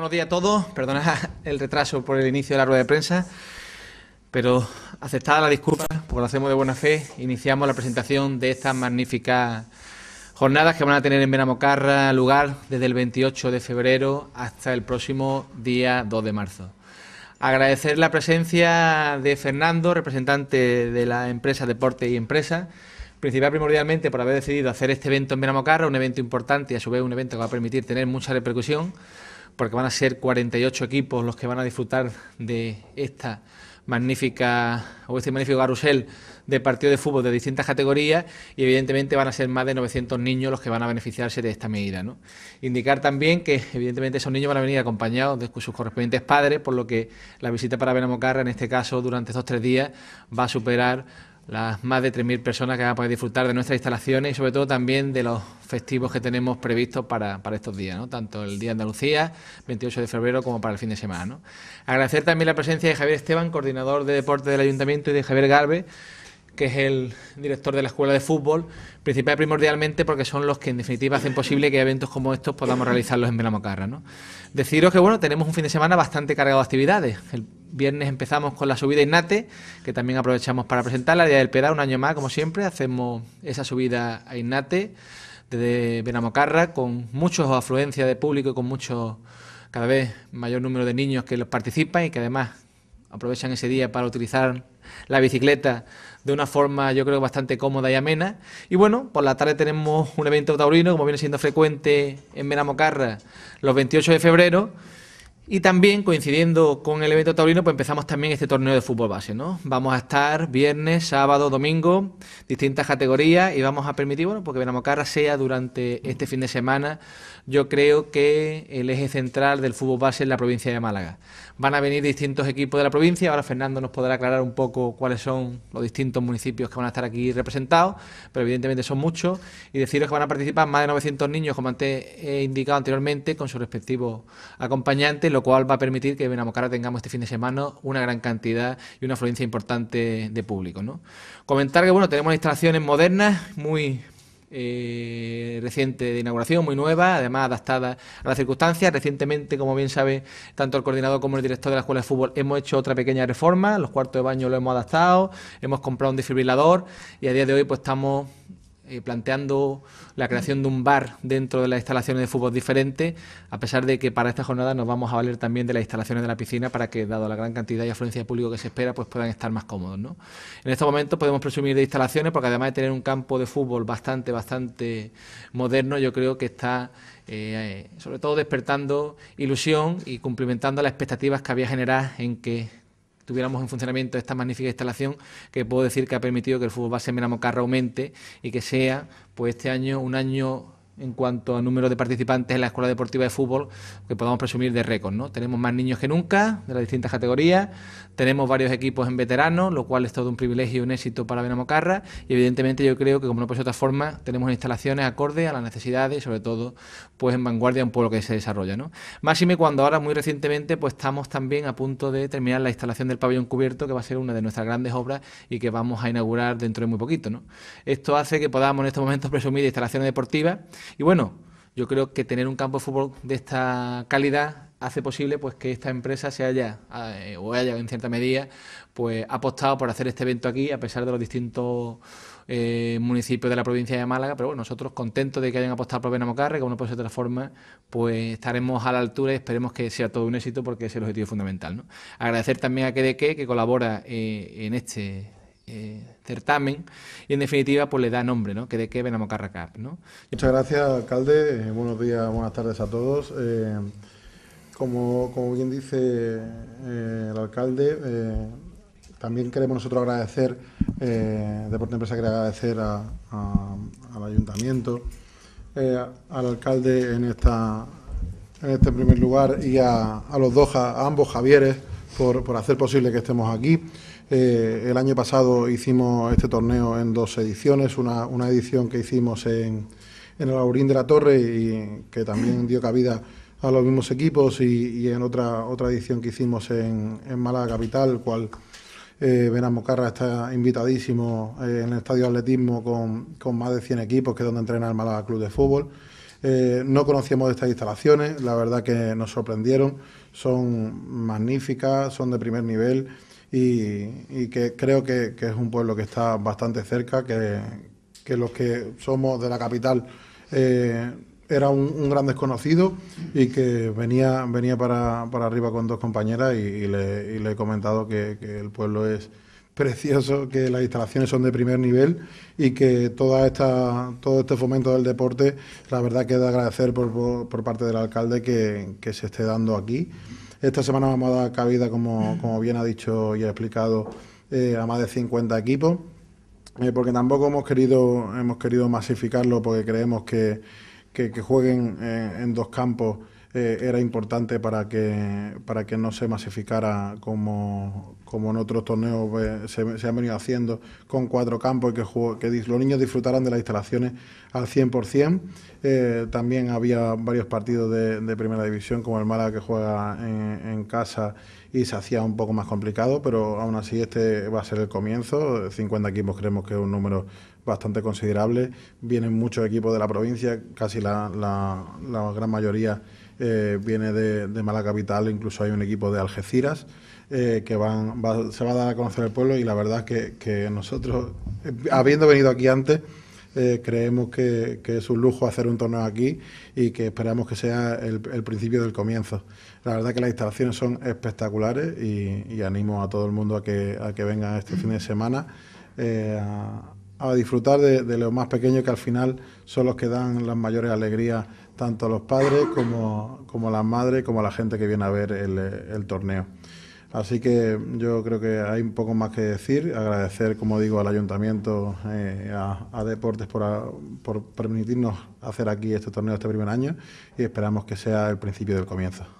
buenos días a todos. perdona el retraso por el inicio de la rueda de prensa, pero aceptada la disculpa, porque lo hacemos de buena fe, iniciamos la presentación de estas magníficas jornadas que van a tener en Benamocarra lugar desde el 28 de febrero hasta el próximo día 2 de marzo. Agradecer la presencia de Fernando, representante de la empresa Deporte y Empresa, principal primordialmente por haber decidido hacer este evento en Benamocarra, un evento importante y a su vez un evento que va a permitir tener mucha repercusión porque van a ser 48 equipos los que van a disfrutar de esta magnífica o este magnífico carrusel de partidos de fútbol de distintas categorías y evidentemente van a ser más de 900 niños los que van a beneficiarse de esta medida. Indicar también que evidentemente esos niños van a venir acompañados de sus correspondientes padres, por lo que la visita para Benamocarra en este caso durante estos tres días va a superar las más de 3.000 personas que van a poder disfrutar de nuestras instalaciones y sobre todo también de los festivos que tenemos previstos para, estos días, tanto el Día de Andalucía, 28 de febrero, como para el fin de semana. Agradecer también la presencia de Javier Esteban, coordinador de deporte del Ayuntamiento, y de Javier Garbe, que es el director de la Escuela de Fútbol, principal primordialmente porque son los que en definitiva hacen posible que eventos como estos podamos realizarlos en Benamocarra. ¿no? Deciros que bueno, tenemos un fin de semana bastante cargado de actividades. El viernes empezamos con la subida Innate, que también aprovechamos para presentar... presentarla, Día del Pedal, un año más, como siempre, hacemos esa subida a Innate desde Benamocarra con mucha afluencia de público y con mucho cada vez mayor número de niños que los participan y que además aprovechan ese día para utilizar la bicicleta de una forma yo creo bastante cómoda y amena. Y bueno, por la tarde tenemos un evento taurino, como viene siendo frecuente en Menamocarra, los 28 de febrero. Y también coincidiendo con el evento taurino, pues empezamos también este torneo de fútbol base, ¿no? Vamos a estar viernes, sábado, domingo, distintas categorías y vamos a permitir, bueno, porque cara sea durante este fin de semana, yo creo que el eje central del fútbol base es la provincia de Málaga. Van a venir distintos equipos de la provincia, ahora Fernando nos podrá aclarar un poco cuáles son los distintos municipios que van a estar aquí representados, pero evidentemente son muchos, y deciros que van a participar más de 900 niños, como antes he indicado anteriormente, con sus respectivos acompañantes lo cual va a permitir que Venamocara tengamos este fin de semana una gran cantidad y una afluencia importante de público. Comentar que bueno, tenemos instalaciones modernas, muy recientes eh, reciente de inauguración, muy nueva, además adaptadas a las circunstancias. Recientemente, como bien sabe tanto el coordinador como el director de la Escuela de Fútbol, hemos hecho otra pequeña reforma, los cuartos de baño lo hemos adaptado, hemos comprado un desfibrilador y a día de hoy pues estamos eh, planteando la creación de un bar dentro de las instalaciones de fútbol diferente, a pesar de que para esta jornada nos vamos a valer también de las instalaciones de la piscina para que, dado la gran cantidad y afluencia de público que se espera, pues puedan estar más cómodos. En estos momentos podemos presumir de instalaciones porque además de tener un campo de fútbol bastante, bastante moderno, yo creo que está eh, sobre todo despertando ilusión y cumplimentando las expectativas que había generado en que tuviéramos en funcionamiento esta magnífica instalación que puedo decir que ha permitido que el fútbol base en Mocarra aumente y que sea pues este año un año en cuanto a número de participantes en la Escuela Deportiva de Fútbol que podamos presumir de récord. ¿no? Tenemos más niños que nunca de las distintas categorías, tenemos varios equipos en veteranos, lo cual es todo un privilegio y un éxito para Benamocarra y evidentemente yo creo que como no puede ser de otra forma, tenemos instalaciones acorde a las necesidades y sobre todo pues en vanguardia un pueblo que se desarrolla. ¿no? Máxime cuando ahora muy recientemente pues estamos también a punto de terminar la instalación del pabellón cubierto que va a ser una de nuestras grandes obras y que vamos a inaugurar dentro de muy poquito. Esto hace que podamos en estos momentos presumir instalaciones deportivas y bueno, yo creo que tener un campo de fútbol de esta calidad hace posible pues que esta empresa se haya eh, o haya en cierta medida pues apostado por hacer este evento aquí a pesar de los distintos eh, municipios de la provincia de Málaga pero bueno nosotros contentos de que hayan apostado por Benamocarre que no puede ser de otra forma pues estaremos a la altura y esperemos que sea todo un éxito porque es el objetivo fundamental ¿no? agradecer también a Quedeque que colabora eh, en este eh, certamen y en definitiva pues le da nombre, ¿no? Que de qué a Cup, ¿no? Muchas gracias, alcalde. Eh, buenos días, buenas tardes a todos. Eh, como, como, bien dice el alcalde, también queremos nosotros agradecer, Deporte Empresa quiere agradecer a, al ayuntamiento, al alcalde en esta en este primer lugar y a, a los dos, a ambos Javieres, por, por hacer posible que estemos aquí. Eh, el año pasado hicimos este torneo en dos ediciones, una, edición que hicimos en, el Aurín de la Torre y que también dio cabida a los mismos equipos y, en otra, otra edición que hicimos en, Málaga Capital, cual eh, Mocarra está invitadísimo eh, en el Estadio Atletismo con, más de 100 equipos, que es donde entrena el Málaga Club de Fútbol. Eh, no conocíamos estas instalaciones, la verdad que nos sorprendieron, son magníficas, son de primer nivel y, que creo que, es un pueblo que está bastante cerca, que, los que somos de la capital eh, era un, gran desconocido y que venía, venía para, arriba con dos compañeras y, le, he comentado que, el pueblo es precioso, que las instalaciones son de primer nivel y que toda esta, todo este fomento del deporte, la verdad que de agradecer por, por, parte del alcalde que, se esté dando aquí esta semana vamos a dar cabida, como, bien ha dicho y ha explicado, eh, a más de 50 equipos, eh, porque tampoco hemos querido, hemos querido masificarlo porque creemos que, jueguen eh, en dos campos eh, era importante para que, para que no se masificara como, como en otros torneos eh, se, han venido haciendo con cuatro campos y que, que los niños disfrutaran de las instalaciones al 100%. Eh, también había varios partidos de, primera división, como el Málaga que juega en, en casa y se hacía un poco más complicado, pero aún así este va a ser el comienzo. 50 equipos creemos que es un número bastante considerable. Vienen muchos equipos de la provincia, casi la, gran mayoría eh, viene de, Mala Capital, incluso hay un equipo de Algeciras. Eh, que van, se va a dar a conocer el pueblo y la verdad que, nosotros, eh, habiendo venido aquí antes, creemos que, es un lujo hacer un torneo aquí y que esperamos que sea el, principio del comienzo. La verdad que las instalaciones son espectaculares y, animo a todo el mundo a que, a que venga este fin de semana a disfrutar de, lo los más pequeños que al final son los que dan las mayores alegrías tanto a los padres como, como a las madres, como a la gente que viene a ver el, torneo. Así que yo creo que hay un poco más que decir. Agradecer, como digo, al ayuntamiento, eh, a, Deportes por permitirnos hacer aquí este torneo este primer año y esperamos que sea el principio del comienzo.